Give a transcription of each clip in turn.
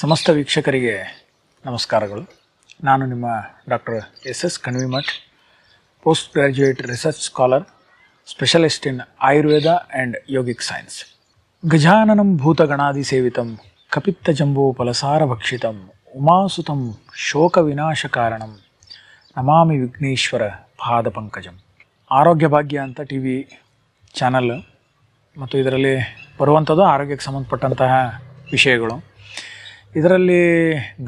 ಸಮಸ್ತ ವೀಕ್ಷಕರಿಗೆ ನಮಸ್ಕಾರಗಳು ನಾನು ನಿಮ್ಮ doctor S S Kanvimath post graduate research scholar specialist in Ayurveda and yogic science ಗಜಾನನಂ ಭೂತಗಣಾದಿ ಸೇವಿತಂ ಕಪಿತ್ತ ಜಂಬೂ ಫಲಸಾರ ಭಕ್ಷಿತಂ ಉಮಾಸುತಂ ಶೋಕ ವಿನಾಶ ಕಾರಣಂ ನಮಾಮಿ ವಿಘ್ನೇಶ್ವರ ಪಾದ ಪಂಕಜಂ ಆರೋಗ್ಯ ಭಾಗ್ಯ ಅಂತ ಟಿ ವಿ ಚಾನಲ್ ಮತ್ತು ಇದರಲ್ಲಿ ಬರುವಂಥದ್ದು ಆರೋಗ್ಯಕ್ಕೆ ಸಂಬಂಧಪಟ್ಟಂತಹ ವಿಷಯಗಳು ಇದರಲ್ಲಿ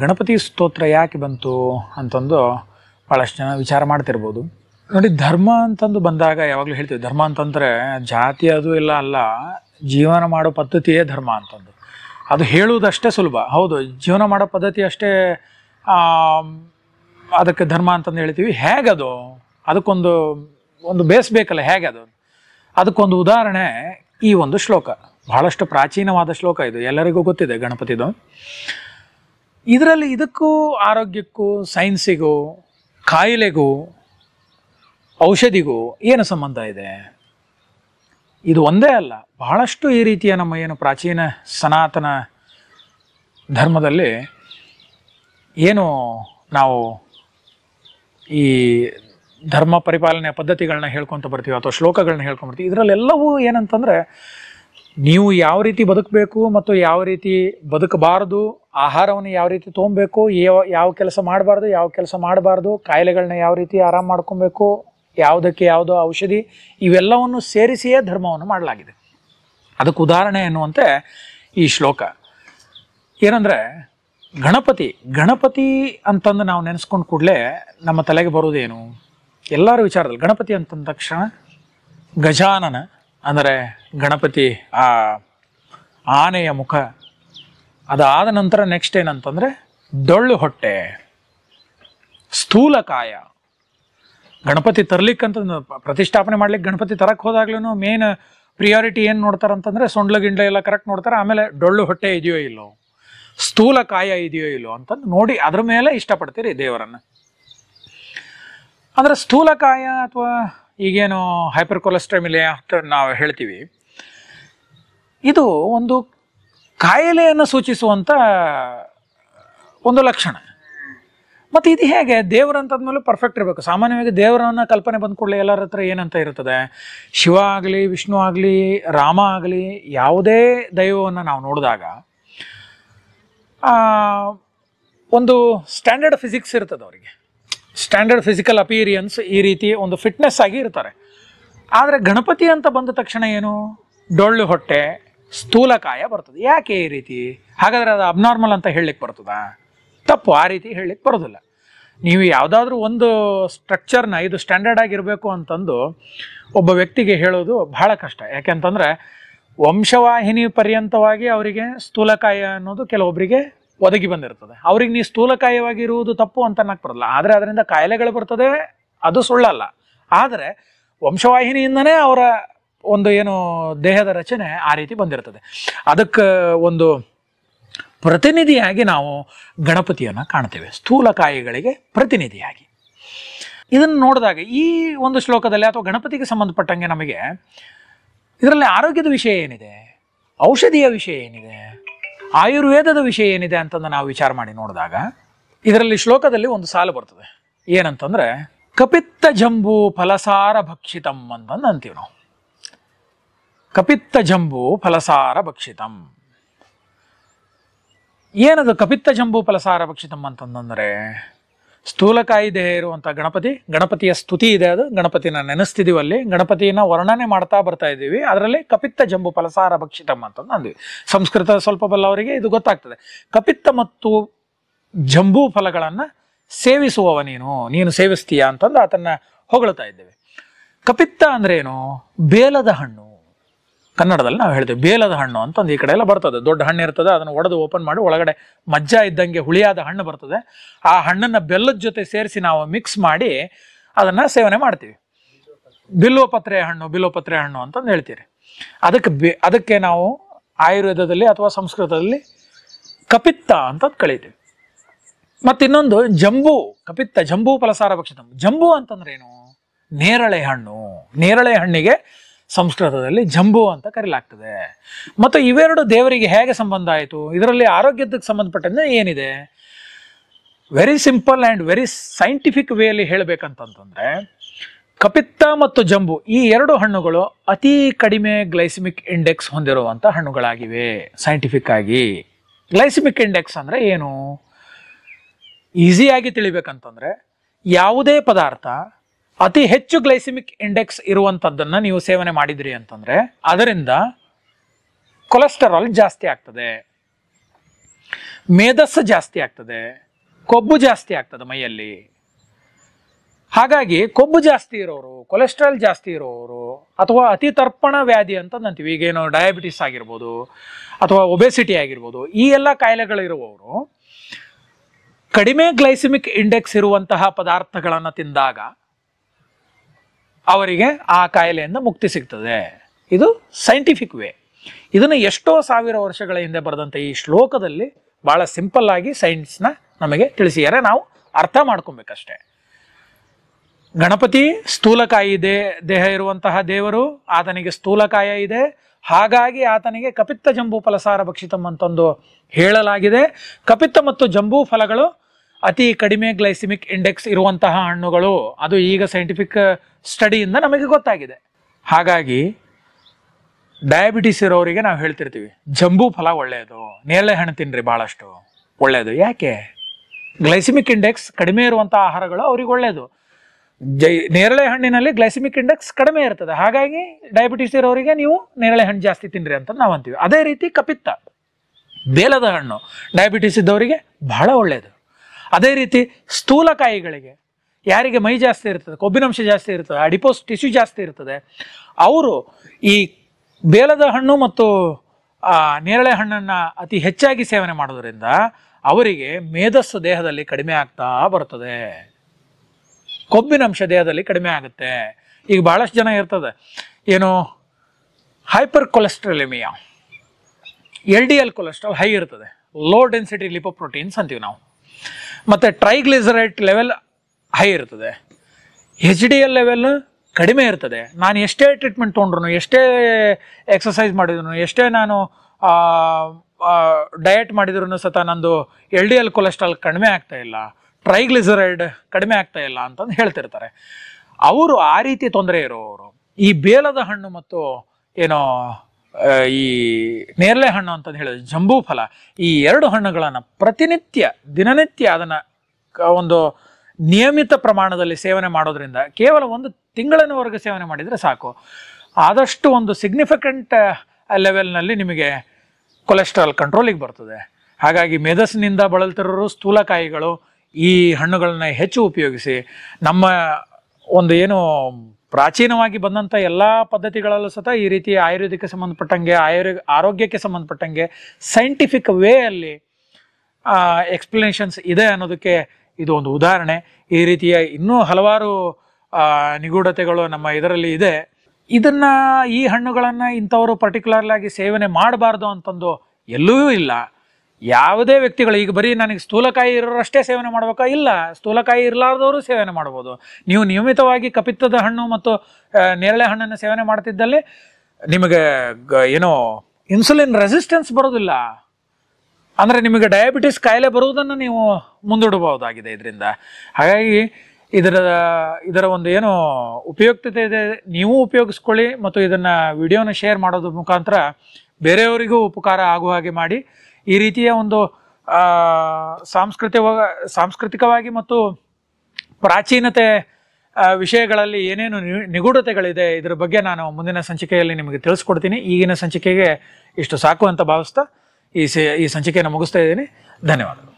ಗಣಪತಿ ಸ್ತೋತ್ರ ಯಾಕೆ ಬಂತು ಅಂತಂದು ಭಾಳಷ್ಟು ಜನ ವಿಚಾರ ಮಾಡ್ತಿರ್ಬೋದು ನೋಡಿ ಧರ್ಮ ಅಂತಂದು ಬಂದಾಗ ಯಾವಾಗಲೂ ಹೇಳ್ತೀವಿ ಧರ್ಮ ಅಂತಂದರೆ ಜಾತಿ ಅದು ಇಲ್ಲ ಅಲ್ಲ ಜೀವನ ಮಾಡೋ ಪದ್ಧತಿಯೇ ಧರ್ಮ ಅಂತಂದು ಅದು ಹೇಳುವುದಷ್ಟೇ ಸುಲಭ ಹೌದು ಜೀವನ ಮಾಡೋ ಪದ್ಧತಿ ಅಷ್ಟೇ ಅದಕ್ಕೆ ಧರ್ಮ ಅಂತಂದು ಹೇಳ್ತೀವಿ ಹೇಗದು ಅದಕ್ಕೊಂದು ಒಂದು ಬೇಸ್ ಬೇಕಲ್ಲ ಹೇಗೆ ಅದು ಅದಕ್ಕೊಂದು ಉದಾಹರಣೆ ಈ ಒಂದು ಶ್ಲೋಕ ಬಹಳಷ್ಟು ಪ್ರಾಚೀನವಾದ ಶ್ಲೋಕ ಇದು ಎಲ್ಲರಿಗೂ ಗೊತ್ತಿದೆ ಗಣಪತಿದು ಇದರಲ್ಲಿ ಇದಕ್ಕೂ ಆರೋಗ್ಯಕ್ಕೂ ಸೈನ್ಸಿಗೂ ಕಾಯಿಲೆಗೂ ಔಷಧಿಗೂ ಏನು ಸಂಬಂಧ ಇದೆ ಇದು ಒಂದೇ ಅಲ್ಲ ಬಹಳಷ್ಟು ಈ ರೀತಿಯ ನಮ್ಮ ಏನು ಪ್ರಾಚೀನ ಸನಾತನ ಧರ್ಮದಲ್ಲಿ ಏನು ನಾವು ಈ ಧರ್ಮ ಪರಿಪಾಲನೆ ಪದ್ಧತಿಗಳನ್ನ ಹೇಳ್ಕೊತ ಬರ್ತೀವಿ ಅಥವಾ ಶ್ಲೋಕಗಳನ್ನ ಹೇಳ್ಕೊಂಬರ್ತೀವಿ ಇದರಲ್ಲೆಲ್ಲವೂ ಏನಂತಂದರೆ ನೀವು ಯಾವ ರೀತಿ ಬದುಕಬೇಕು ಮತ್ತು ಯಾವ ರೀತಿ ಬದುಕಬಾರದು ಆಹಾರವನ್ನು ಯಾವ ರೀತಿ ತೊಗೊಬೇಕು ಯಾವ ಯಾವ ಕೆಲಸ ಮಾಡಬಾರ್ದು ಯಾವ ಕೆಲಸ ಮಾಡಬಾರ್ದು ಕಾಯಿಲೆಗಳನ್ನ ಯಾವ ರೀತಿ ಆರಾಮ ಮಾಡ್ಕೊಬೇಕು ಯಾವುದಕ್ಕೆ ಯಾವುದೋ ಔಷಧಿ ಇವೆಲ್ಲವನ್ನು ಸೇರಿಸಿಯೇ ಧರ್ಮವನ್ನು ಮಾಡಲಾಗಿದೆ ಅದಕ್ಕೆ ಉದಾಹರಣೆ ಎನ್ನುವಂತೆ ಈ ಶ್ಲೋಕ ಏನಂದರೆ ಗಣಪತಿ ಗಣಪತಿ ಅಂತಂದು ನಾವು ನೆನೆಸ್ಕೊಂಡು ಕೂಡಲೇ ನಮ್ಮ ತಲೆಗೆ ಬರೋದೇನು ಎಲ್ಲರ ವಿಚಾರದಲ್ಲಿ ಗಣಪತಿ ಅಂತಂದ ತಕ್ಷಣ ಗಜಾನನ ಅಂದರೆ ಗಣಪತಿ ಆ ಆನೆಯ ಮುಖ ಅದಾದ ನಂತರ ನೆಕ್ಸ್ಟ್ ಏನಂತಂದರೆ ಡೊಳ್ಳು ಹೊಟ್ಟೆ ಸ್ಥೂಲಕಾಯ ಗಣಪತಿ ತರ್ಲಿಕ್ಕಂತ ಪ್ರತಿಷ್ಠಾಪನೆ ಮಾಡ್ಲಿಕ್ಕೆ ಗಣಪತಿ ತರಕ್ಕೆ ಹೋದಾಗ್ಲೂ ಮೇನ್ ಪ್ರಿಯಾರಿಟಿ ಏನು ನೋಡ್ತಾರೆ ಅಂತಂದರೆ ಸೊಂಡ್ಲು ಗಿಂಡ್ಲ ಎಲ್ಲ ಕರೆಕ್ಟ್ ನೋಡ್ತಾರೆ ಆಮೇಲೆ ಡೊಳ್ಳು ಹೊಟ್ಟೆ ಇದೆಯೋ ಇಲ್ಲೋ ಸ್ಥೂಲಕಾಯ ಇದೆಯೋ ಇಲ್ಲೋ ಅಂತಂದು ನೋಡಿ ಅದ್ರ ಮೇಲೆ ಇಷ್ಟಪಡ್ತೀರಿ ದೇವರನ್ನು ಅಂದ್ರೆ ಸ್ಥೂಲಕಾಯ ಅಥವಾ ಈಗೇನು ಹೈಪರ್ ಕೊಲೆಸ್ಟ್ರಾಮಿಲಿಯಾ ಅಂತ ನಾವು ಹೇಳ್ತೀವಿ ಇದು ಒಂದು ಕಾಯಿಲೆಯನ್ನು ಸೂಚಿಸುವಂಥ ಒಂದು ಲಕ್ಷಣ ಮತ್ತು ಇದು ಹೇಗೆ ದೇವರು ಮೇಲೆ ಪರ್ಫೆಕ್ಟ್ ಇರಬೇಕು ಸಾಮಾನ್ಯವಾಗಿ ದೇವರನ್ನು ಕಲ್ಪನೆ ಬಂದ್ಕೊಳ್ಳಿ ಎಲ್ಲರ ಹತ್ರ ಏನಂತ ಇರ್ತದೆ ಶಿವ ಆಗಲಿ ವಿಷ್ಣು ಆಗಲಿ ರಾಮ ಆಗಲಿ ಯಾವುದೇ ದೈವವನ್ನು ನಾವು ನೋಡಿದಾಗ ಒಂದು ಸ್ಟ್ಯಾಂಡರ್ಡ್ ಫಿಸಿಕ್ಸ್ ಇರ್ತದೆ ಅವರಿಗೆ ಸ್ಟ್ಯಾಂಡರ್ಡ್ ಫಿಸಿಕಲ್ ಅಪೀರಿಯನ್ಸ್ ಈ ರೀತಿ ಒಂದು ಫಿಟ್ನೆಸ್ ಆಗಿ ಇರ್ತಾರೆ ಆದರೆ ಗಣಪತಿ ಅಂತ ಬಂದ ತಕ್ಷಣ ಏನು ಡೊಳ್ಳು ಹೊಟ್ಟೆ ಸ್ಥೂಲಕಾಯ ಬರ್ತದೆ ಯಾಕೆ ಈ ರೀತಿ ಹಾಗಾದರೆ ಅದು ಅಬ್ನಾರ್ಮಲ್ ಅಂತ ಹೇಳಲಿಕ್ಕೆ ಬರ್ತದಾ ತಪ್ಪು ಆ ರೀತಿ ಹೇಳಲಿಕ್ಕೆ ಬರೋದಿಲ್ಲ ನೀವು ಯಾವುದಾದ್ರೂ ಒಂದು ಸ್ಟ್ರಕ್ಚರ್ನ ಇದು ಸ್ಟ್ಯಾಂಡರ್ಡ್ ಆಗಿರಬೇಕು ಅಂತಂದು ಒಬ್ಬ ವ್ಯಕ್ತಿಗೆ ಹೇಳೋದು ಬಹಳ ಕಷ್ಟ ಯಾಕೆಂತಂದರೆ ವಂಶವಾಹಿನಿ ಪರ್ಯಂತವಾಗಿ ಅವರಿಗೆ ಸ್ಥೂಲಕಾಯ ಅನ್ನೋದು ಕೆಲವೊಬ್ಬರಿಗೆ ಒದಗಿ ಬಂದಿರ್ತದೆ ಅವ್ರಿಗೆ ನೀವು ಸ್ಥೂಲಕಾಯವಾಗಿರುವುದು ತಪ್ಪು ಅಂತ ಅನ್ನಕ್ಕೆ ಬರಲ್ಲ ಆದರೆ ಅದರಿಂದ ಕಾಯಿಲೆಗಳು ಬರ್ತದೆ ಅದು ಸುಳ್ಳಲ್ಲ ಆದರೆ ವಂಶವಾಹಿನಿಯಿಂದನೇ ಅವರ ಒಂದು ಏನು ದೇಹದ ರಚನೆ ಆ ರೀತಿ ಬಂದಿರ್ತದೆ ಅದಕ್ಕೆ ಒಂದು ಪ್ರತಿನಿಧಿಯಾಗಿ ನಾವು ಗಣಪತಿಯನ್ನು ಕಾಣ್ತೇವೆ ಸ್ಥೂಲಕಾಯಿಗಳಿಗೆ ಪ್ರತಿನಿಧಿಯಾಗಿ ಇದನ್ನು ನೋಡಿದಾಗ ಈ ಒಂದು ಶ್ಲೋಕದಲ್ಲಿ ಅಥವಾ ಗಣಪತಿಗೆ ಸಂಬಂಧಪಟ್ಟಂಗೆ ನಮಗೆ ಇದರಲ್ಲಿ ಆರೋಗ್ಯದ ವಿಷಯ ಏನಿದೆ ಔಷಧಿಯ ವಿಷಯ ಏನಿದೆ ಆಯುರ್ವೇದದ ವಿಷಯ ಏನಿದೆ ಅಂತಂದು ನಾವು ವಿಚಾರ ಮಾಡಿ ನೋಡಿದಾಗ ಇದರಲ್ಲಿ ಶ್ಲೋಕದಲ್ಲಿ ಒಂದು ಸಾಲು ಬರ್ತದೆ ಏನಂತಂದರೆ ಕಪಿತ್ತ ಜಂಬು ಫಲಸಾರ ಭಕ್ಷಿತಂ ಅಂತಂದು ಅಂತೀವಿ ನಾವು ಕಪಿತ್ತ ಜಂಬೂ ಫಲಸಾರ ಭಕ್ಷಿತಂ ಏನದು ಕಪಿತ್ತ ಜಂಬು ಫಲಸಾರ ಭಕ್ಷಿತಂ ಅಂತಂದ್ರೆ ಸ್ಥೂಲಕಾಯಿ ದೇಹ ಇರುವಂಥ ಗಣಪತಿ ಗಣಪತಿಯ ಸ್ತುತಿ ಇದೆ ಅದು ಗಣಪತಿನ ನೆನೆಸ್ತಿದ್ದೀವಿ ಅಲ್ಲಿ ಗಣಪತಿನ ವರ್ಣನೆ ಮಾಡ್ತಾ ಬರ್ತಾ ಇದ್ದೀವಿ ಅದರಲ್ಲಿ ಕಪಿತ್ತ ಜಂಬು ಫಲಸಾರ ಭಕ್ಷಿತಂ ಅಂತಂದು ಅಂದ್ವಿ ಸಂಸ್ಕೃತ ಸ್ವಲ್ಪ ಬಲ್ಲವರಿಗೆ ಇದು ಗೊತ್ತಾಗ್ತದೆ ಕಪಿತ್ತ ಮತ್ತು ಜಂಬೂ ಫಲಗಳನ್ನು ಸೇವಿಸುವವ ನೀನು ನೀನು ಸೇವಿಸ್ತೀಯಾ ಅಂತಂದು ಆತನ್ನ ಹೊಗಳ್ತಾ ಇದ್ದೇವೆ ಕಪಿತ್ತ ಅಂದ್ರೇನು ಬೇಲದ ಹಣ್ಣು ಕನ್ನಡದಲ್ಲಿ ನಾವು ಹೇಳ್ತೀವಿ ಬೇಲದ ಹಣ್ಣು ಅಂತ ಒಂದು ಈ ಕಡೆ ಎಲ್ಲ ಬರ್ತದೆ ದೊಡ್ಡ ಹಣ್ಣು ಇರ್ತದೆ ಅದನ್ನು ಒಡೆದು ಓಪನ್ ಮಾಡಿ ಒಳಗಡೆ ಮಜ್ಜ ಇದ್ದಂಗೆ ಹುಳಿಯಾದ ಹಣ್ಣು ಬರ್ತದೆ ಆ ಹಣ್ಣನ್ನು ಬೆಲ್ಲದ ಜೊತೆ ಸೇರಿಸಿ ನಾವು ಮಿಕ್ಸ್ ಮಾಡಿ ಅದನ್ನು ಸೇವನೆ ಮಾಡ್ತೀವಿ ಬಿಲ್ವಪತ್ರೆ ಹಣ್ಣು ಬಿಲ್ವಪತ್ರೆ ಹಣ್ಣು ಅಂತಂದು ಹೇಳ್ತೀರಿ ಅದಕ್ಕೆ ಬಿ ಅದಕ್ಕೆ ನಾವು ಆಯುರ್ವೇದದಲ್ಲಿ ಅಥವಾ ಸಂಸ್ಕೃತದಲ್ಲಿ ಕಪಿತ್ತ ಅಂತ ಕಳೀತೀವಿ ಮತ್ತಿನ್ನೊಂದು ಜಂಬೂ ಕಪಿತ್ತ ಜಂಬೂ ಫಲಸಾರ ಭಕ್ಷಿತ ಜಂಬೂ ಅಂತಂದ್ರೆ ಏನು ನೇರಳೆ ಹಣ್ಣು ನೇರಳೆ ಹಣ್ಣಿಗೆ ಸಂಸ್ಕೃತದಲ್ಲಿ ಜಂಬು ಅಂತ ಕರೆಯಲಾಗ್ತದೆ ಮತ್ತು ಇವೆರಡು ದೇವರಿಗೆ ಹೇಗೆ ಸಂಬಂಧ ಆಯಿತು ಇದರಲ್ಲಿ ಆರೋಗ್ಯದಕ್ಕೆ ಸಂಬಂಧಪಟ್ಟಂತೆ ಏನಿದೆ very simple and very scientific ವೇಯಲ್ಲಿ ಹೇಳಬೇಕಂತಂತಂದರೆ ಕಪಿತ್ತ ಮತ್ತು ಜಂಬು ಈ ಎರಡು ಹಣ್ಣುಗಳು ಅತಿ ಕಡಿಮೆ ಗ್ಲೈಸಿಮಿಕ್ ಇಂಡೆಕ್ಸ್ ಹೊಂದಿರುವಂಥ ಹಣ್ಣುಗಳಾಗಿವೆ ಸೈಂಟಿಫಿಕ್ ಆಗಿ ಗ್ಲೈಸಿಮಿಕ್ ಇಂಡೆಕ್ಸ್ ಅಂದರೆ ಏನು ಈಸಿಯಾಗಿ ತಿಳಿಬೇಕಂತಂದರೆ ಯಾವುದೇ ಪದಾರ್ಥ ಅತಿ ಹೆಚ್ಚು ಗ್ಲೈಸಿಮಿಕ್ ಇಂಡೆಕ್ಸ್ ಇರುವಂತದ್ದನ್ನ ನೀವು ಸೇವನೆ ಮಾಡಿದ್ರಿ ಅಂತಂದ್ರೆ ಅದರಿಂದ ಕೊಲೆಸ್ಟರಾಲ್ ಜಾಸ್ತಿ ಆಗ್ತದೆ ಮೇಧಸ್ಸು ಜಾಸ್ತಿ ಆಗ್ತದೆ ಕೊಬ್ಬು ಜಾಸ್ತಿ ಆಗ್ತದೆ ಮೈಯಲ್ಲಿ ಹಾಗಾಗಿ ಕೊಬ್ಬು ಜಾಸ್ತಿ ಇರೋರು ಕೊಲೆಸ್ಟ್ರಾಲ್ ಜಾಸ್ತಿ ಇರೋರು ಅಥವಾ ಅತಿ ತರ್ಪಣ ವ್ಯಾಧಿ ಅಂತ ನಂತೀವಿ ಈಗೇನು ಡಯಾಬಿಟಿಸ್ ಆಗಿರ್ಬೋದು ಅಥವಾ ಒಬೆಸಿಟಿ ಆಗಿರ್ಬೋದು ಈ ಎಲ್ಲ ಕಾಯಿಲೆಗಳಿರುವವರು ಕಡಿಮೆ ಗ್ಲೈಸಿಮಿಕ್ ಇಂಡೆಕ್ಸ್ ಇರುವಂತಹ ಪದಾರ್ಥಗಳನ್ನು ತಿಂದಾಗ ಅವರಿಗೆ ಆ ಕಾಯಿಲೆಯಿಂದ ಮುಕ್ತಿ ಸಿಗ್ತದೆ ಇದು ಸೈಂಟಿಫಿಕ್ ವೇ ಇದನ್ನು ಎಷ್ಟೋ ಸಾವಿರ ವರ್ಷಗಳ ಹಿಂದೆ ಬರೆದಂಥ ಈ ಶ್ಲೋಕದಲ್ಲಿ ಭಾಳ ಸಿಂಪಲ್ ಆಗಿ ಸೈನ್ಸ್ನ ನಮಗೆ ತಿಳಿಸಿದರೆ ನಾವು ಅರ್ಥ ಮಾಡ್ಕೊಬೇಕಷ್ಟೆ ಗಣಪತಿ ಸ್ಥೂಲಕಾಯಿ ದೇ ದೇಹ ಇರುವಂತಹ ದೇವರು ಆತನಿಗೆ ಸ್ಥೂಲಕಾಯ ಇದೆ ಹಾಗಾಗಿ ಆತನಿಗೆ ಕಪಿತ್ತ ಜಂಬೂ ಫಲಸಾರ ಭಕ್ಷಿತಮ್ ಅಂತಂದು ಹೇಳಲಾಗಿದೆ ಕಪಿತ್ತ ಮತ್ತು ಜಂಬೂ ಫಲಗಳು ಅತಿ ಕಡಿಮೆ ಗ್ಲೈಸಿಮಿಕ್ ಇಂಡೆಕ್ಸ್ ಇರುವಂತಹ ಹಣ್ಣುಗಳು ಅದು ಈಗ ಸೈಂಟಿಫಿಕ್ ಸ್ಟಡಿಯಿಂದ ನಮಗೆ ಗೊತ್ತಾಗಿದೆ ಹಾಗಾಗಿ ಡಯಾಬಿಟಿಸ್ ಇರೋರಿಗೆ ನಾವು ಹೇಳ್ತಿರ್ತೀವಿ ಜಂಬೂ ಫಲ ಒಳ್ಳೆಯದು ನೇರಳೆ ಹಣ್ಣು ತಿನ್ನಿರಿ ಭಾಳಷ್ಟು ಒಳ್ಳೆಯದು ಯಾಕೆ ಗ್ಲೈಸಿಮಿಕ್ ಇಂಡೆಕ್ಸ್ ಕಡಿಮೆ ಇರುವಂಥ ಆಹಾರಗಳು ಅವ್ರಿಗೆ ಒಳ್ಳೆಯದು ಜೈ ನೇರಳೆ ಹಣ್ಣಿನಲ್ಲಿ ಗ್ಲೈಸಿಮಿಕ್ ಇಂಡೆಕ್ಸ್ ಕಡಿಮೆ ಇರ್ತದೆ ಹಾಗಾಗಿ ಡಯಾಬಿಟಿಸ್ ಇರೋರಿಗೆ ನೀವು ನೇರಳೆ ಹಣ್ಣು ಜಾಸ್ತಿ ತಿನ್ನಿರಿ ಅಂತ ನಾವು ಅಂತೀವಿ ಅದೇ ರೀತಿ ಕಪಿತ್ತ ಬೇಲದ ಹಣ್ಣು ಡಯಾಬಿಟಿಸ್ ಇದ್ದವರಿಗೆ ಬಹಳ ಒಳ್ಳೆಯದು ಅದೇ ರೀತಿ ಸ್ಥೂಲಕಾಯಿಗಳಿಗೆ ಯಾರಿಗೆ ಮೈ ಜಾಸ್ತಿ ಇರ್ತದೆ ಕೊಬ್ಬಿನಂಶ ಜಾಸ್ತಿ ಇರ್ತದೆ ಅಡಿಪೋಸ್ ಟಿಶ್ಯೂ ಜಾಸ್ತಿ ಇರ್ತದೆ ಅವರು ಈ ಬೇಲದ ಹಣ್ಣು ಮತ್ತು ನೇರಳೆ ಹಣ್ಣನ್ನು ಅತಿ ಹೆಚ್ಚಾಗಿ ಸೇವನೆ ಮಾಡೋದ್ರಿಂದ ಅವರಿಗೆ ಮೇಧಸ್ಸು ದೇಹದಲ್ಲಿ ಕಡಿಮೆ ಆಗ್ತಾ ಬರ್ತದೆ ಕೊಬ್ಬಿನಂಶ ದೇಹದಲ್ಲಿ ಕಡಿಮೆ ಆಗುತ್ತೆ ಈಗ ಭಾಳಷ್ಟು ಜನ ಇರ್ತದೆ ಏನು hyper cholesterolemia L D L cholesterol high ಇರ್ತದೆ ಲೋ ಡೆನ್ಸಿಟಿ ಲಿಪೋಪ್ರೋಟೀನ್ಸ್ ಅಂತೀವಿ ನಾವು ಮತ್ತು ಟ್ರೈಗ್ಲಿಸರೈಟ್ ಲೆವೆಲ್ ಹೈ ಇರ್ತದೆ ಎಚ್ ಡಿ ಎಲ್ ಲೆವೆಲ್ ಕಡಿಮೆ ಇರ್ತದೆ ನಾನು ಎಷ್ಟೇ ಟ್ರೀಟ್ಮೆಂಟ್ ತೊಗೊಂಡ್ರು ಎಷ್ಟೇ ಎಕ್ಸಸೈಸ್ ಮಾಡಿದ್ರು ಎಷ್ಟೇ ನಾನು ಡಯಟ್ ಮಾಡಿದ್ರು ಸತ ನಂದು ಎಲ್ ಡಿ ಎಲ್ ಕೊಲೆಸ್ಟ್ರಾಲ್ ಕಡಿಮೆ ಆಗ್ತಾ ಇಲ್ಲ ಟ್ರೈಗ್ಲಿಸರೈಡ್ ಕಡಿಮೆ ಆಗ್ತಾ ಇಲ್ಲ ಅಂತಂದು ಹೇಳ್ತಿರ್ತಾರೆ ಅವರು ಆ ರೀತಿ ತೊಂದರೆ ಇರೋವರು ಈ ಬೇಲದ ಹಣ್ಣು ಮತ್ತು ಏನೋ ಈ ನೇರಳೆ ಹಣ್ಣು ಅಂತಂದು ಹೇಳಿದ್ರೆ ಜಂಬೂ ಫಲ ಈ ಎರಡು ಹಣ್ಣುಗಳನ್ನು ಪ್ರತಿನಿತ್ಯ ದಿನನಿತ್ಯ ಅದನ್ನು ಒಂದು ನಿಯಮಿತ ಪ್ರಮಾಣದಲ್ಲಿ ಸೇವನೆ ಮಾಡೋದ್ರಿಂದ ಕೇವಲ ಒಂದು ತಿಂಗಳವರೆಗೆ ಸೇವನೆ ಮಾಡಿದರೆ ಸಾಕು ಆದಷ್ಟು ಒಂದು ಸಿಗ್ನಿಫಿಕೆಂಟ್ ಲೆವೆಲ್ನಲ್ಲಿ ನಿಮಗೆ ಕೊಲೆಸ್ಟ್ರಾಲ್ ಕಂಟ್ರೋಲಿಗೆ ಬರ್ತದೆ ಹಾಗಾಗಿ ಮೆದಸ್ನಿಂದ ಬಳಲ್ತಿರೋರು ಸ್ಥೂಲಕಾಯಿಗಳು ಈ ಹಣ್ಣುಗಳನ್ನ ಹೆಚ್ಚು ಉಪಯೋಗಿಸಿ ನಮ್ಮ ಒಂದು ಏನು ಪ್ರಾಚೀನವಾಗಿ ಬಂದಂಥ ಎಲ್ಲ ಪದ್ಧತಿಗಳಲ್ಲೂ ಸತ ಈ ರೀತಿ ಆಯುರ್ವೇದಕ್ಕೆ ಸಂಬಂಧಪಟ್ಟಂಗೆ ಆಯುರ್ ಆರೋಗ್ಯಕ್ಕೆ ಸಂಬಂಧಪಟ್ಟಂಗೆ ಸೈಂಟಿಫಿಕ್ ವೇ ಅಲ್ಲಿ ಎಕ್ಸ್ಪ್ಲನೇಷನ್ಸ್ ಇದೆ ಅನ್ನೋದಕ್ಕೆ ಇದು ಒಂದು ಉದಾಹರಣೆ ಈ ರೀತಿಯ ಇನ್ನೂ ಹಲವಾರು ನಿಗೂಢತೆಗಳು ನಮ್ಮ ಇದರಲ್ಲಿ ಇದೆ ಇದನ್ನು ಈ ಹಣ್ಣುಗಳನ್ನು ಇಂಥವರು ಪರ್ಟಿಕ್ಯುಲರ್ಲಾಗಿ ಸೇವನೆ ಮಾಡಬಾರ್ದು ಅಂತಂದು ಎಲ್ಲೂ ಇಲ್ಲ ಯಾವುದೇ ವ್ಯಕ್ತಿಗಳು ಈಗ ಬರೀ ನನಗೆ ಸ್ಥೂಲಕಾಯಿ ಇರೋರಷ್ಟೇ ಸೇವನೆ ಮಾಡಬೇಕಾ ಇಲ್ಲ ಸ್ಥೂಲಕಾಯಿ ಇರಲಾರ್ದವರು ಸೇವನೆ ಮಾಡ್ಬೋದು ನೀವು ನಿಯಮಿತವಾಗಿ ಕಪಿತ್ತದ ಹಣ್ಣು ಮತ್ತು ನೇರಳೆ ಹಣ್ಣನ್ನು ಸೇವನೆ ಮಾಡ್ತಿದ್ದಲ್ಲಿ ನಿಮಗೆ ಏನೋ ಇನ್ಸುಲಿನ್ ರೆಸಿಸ್ಟೆನ್ಸ್ ಬರೋದಿಲ್ಲ ಅಂದರೆ ನಿಮಗೆ ಡಯಾಬಿಟಿಸ್ ಕಾಯಿಲೆ ಬರುವುದನ್ನು ನೀವು ಮುಂದೂಡಬಹುದಾಗಿದೆ ಇದರಿಂದ ಹಾಗಾಗಿ ಇದರ ಇದರ ಒಂದು ಏನು ಉಪಯುಕ್ತತೆ ಇದೆ ನೀವು ಉಪಯೋಗಿಸ್ಕೊಳ್ಳಿ ಮತ್ತು ಇದನ್ನು ವಿಡಿಯೋನ ಶೇರ್ ಮಾಡೋದ್ರ ಮುಖಾಂತರ ಬೇರೆಯವರಿಗೂ ಉಪಕಾರ ಆಗುವ ಹಾಗೆ ಮಾಡಿ ಈ ರೀತಿಯ ಒಂದು ಸಾಂಸ್ಕೃತಿಕ ಸಾಂಸ್ಕೃತಿಕವಾಗಿ ಮತ್ತು ಪ್ರಾಚೀನತೆ ವಿಷಯಗಳಲ್ಲಿ ಏನೇನು ನಿಗೂಢತೆಗಳಿದೆ ಇದರ ಬಗ್ಗೆ ನಾನು ಮುಂದಿನ ಸಂಚಿಕೆಯಲ್ಲಿ ನಿಮಗೆ ತಿಳಿಸ್ಕೊಡ್ತೀನಿ ಈಗಿನ ಸಂಚಿಕೆಗೆ ಇಷ್ಟು ಸಾಕು ಅಂತ ಭಾವಿಸ್ತಾ ಈ ಈ ಸಂಚಿಕೆಯನ್ನು ಮುಗಿಸ್ತಾ ಇದ್ದೀನಿ ಧನ್ಯವಾದಗಳು